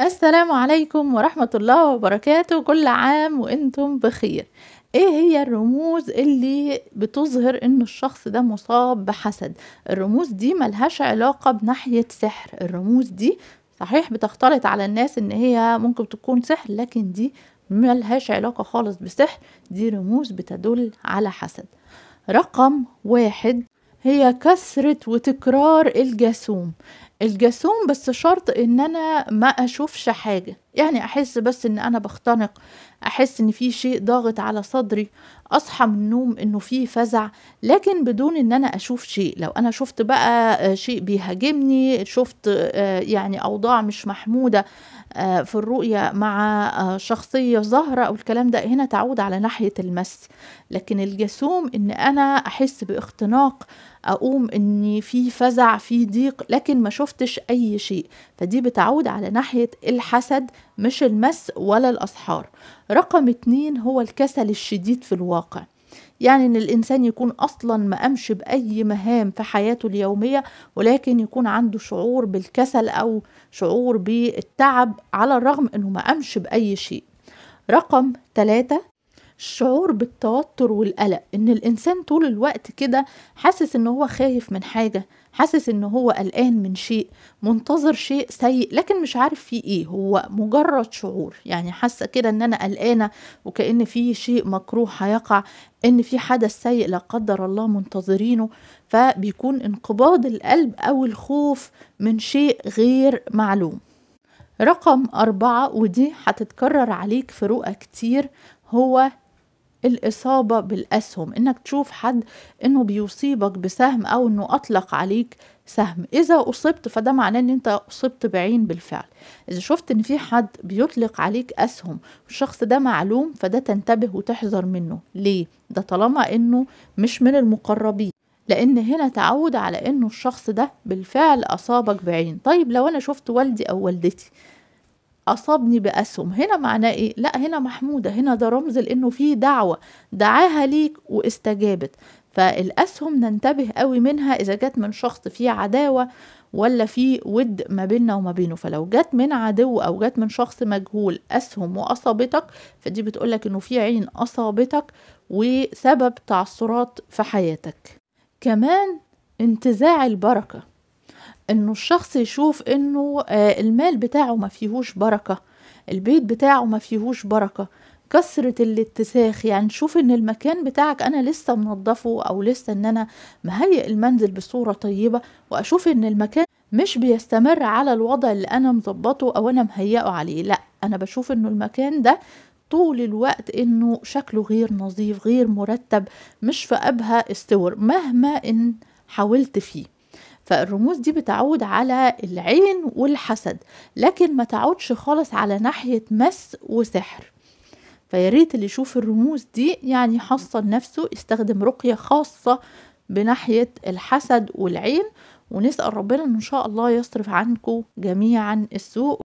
السلام عليكم ورحمة الله وبركاته كل عام وانتم بخير ايه هي الرموز اللي بتظهر ان الشخص ده مصاب بحسد الرموز دي ملهاش علاقة بناحية سحر الرموز دي صحيح بتختلط على الناس ان هي ممكن تكون سحر لكن دي ملهاش علاقة خالص بسحر دي رموز بتدل على حسد رقم واحد هي كثرة وتكرار الجاسوم الجاسوم بس شرط ان انا ما اشوفش حاجة يعني احس بس ان انا بختنق احس ان في شيء ضاغط على صدري اصحى من النوم انه في فزع لكن بدون ان انا اشوف شيء لو انا شفت بقى آه، شيء بيهاجمني شفت آه، يعني اوضاع مش محموده آه، في الرؤيه مع شخصيه ظاهره او الكلام ده هنا تعود على ناحيه المس لكن الجسوم ان انا احس باختناق اقوم ان في فزع في ضيق لكن ما شفتش اي شيء فدي بتعود على ناحيه الحسد مش المس ولا الأسحار رقم اتنين هو الكسل الشديد في الواقع يعني ان الانسان يكون اصلا ما امش باي مهام في حياته اليوميه ولكن يكون عنده شعور بالكسل او شعور بالتعب على الرغم انه ما امش باي شيء رقم ثلاثة الشعور بالتوتر والقلق ان الانسان طول الوقت كده حاسس ان هو خايف من حاجه حاسس ان هو قلقان من شيء منتظر شيء سيء لكن مش عارف فيه ايه هو مجرد شعور يعني حاسه كده ان انا قلقانه وكان في شيء مكروه هيقع ان في حدث سيء لا قدر الله منتظرينه فبيكون انقباض القلب او الخوف من شيء غير معلوم رقم أربعة ودي هتتكرر عليك في رؤى كتير هو الإصابة بالأسهم إنك تشوف حد إنه بيصيبك بسهم أو إنه أطلق عليك سهم إذا أصبت فده معناه إن أنت أصبت بعين بالفعل إذا شفت إن في حد بيطلق عليك أسهم والشخص ده معلوم فده تنتبه وتحذر منه ليه؟ ده طالما إنه مش من المقربين لان هنا تعود على انه الشخص ده بالفعل اصابك بعين طيب لو انا شفت والدي او والدتي أصابني بأسهم هنا معناه إيه؟ لا هنا محمودة هنا ده رمز لأنه في دعوة دعاها ليك واستجابت فالأسهم ننتبه قوي منها إذا جت من شخص فيه عداوة ولا في ود ما بيننا وما بينه فلو جت من عدو او جت من شخص مجهول اسهم واصابتك فدي بتقولك انه في عين اصابتك وسبب تعثرات في حياتك كمان انتزاع البركه انه الشخص يشوف انه آه، المال بتاعه ما فيهوش بركة البيت بتاعه ما فيهوش بركة كثرة الاتساخ يعني شوف ان المكان بتاعك انا لسه منظفه او لسه ان انا مهيئ المنزل بصورة طيبة واشوف ان المكان مش بيستمر على الوضع اللي انا مظبطه او انا مهيئه عليه لا انا بشوف انه المكان ده طول الوقت انه شكله غير نظيف غير مرتب مش في ابهى استور مهما ان حاولت فيه فالرموز دي بتعود على العين والحسد لكن ما تعودش خالص على ناحية مس وسحر فياريت اللي يشوف الرموز دي يعني حصل نفسه يستخدم رقية خاصة بناحية الحسد والعين ونسأل ربنا إن شاء الله يصرف عنكم جميعا السوء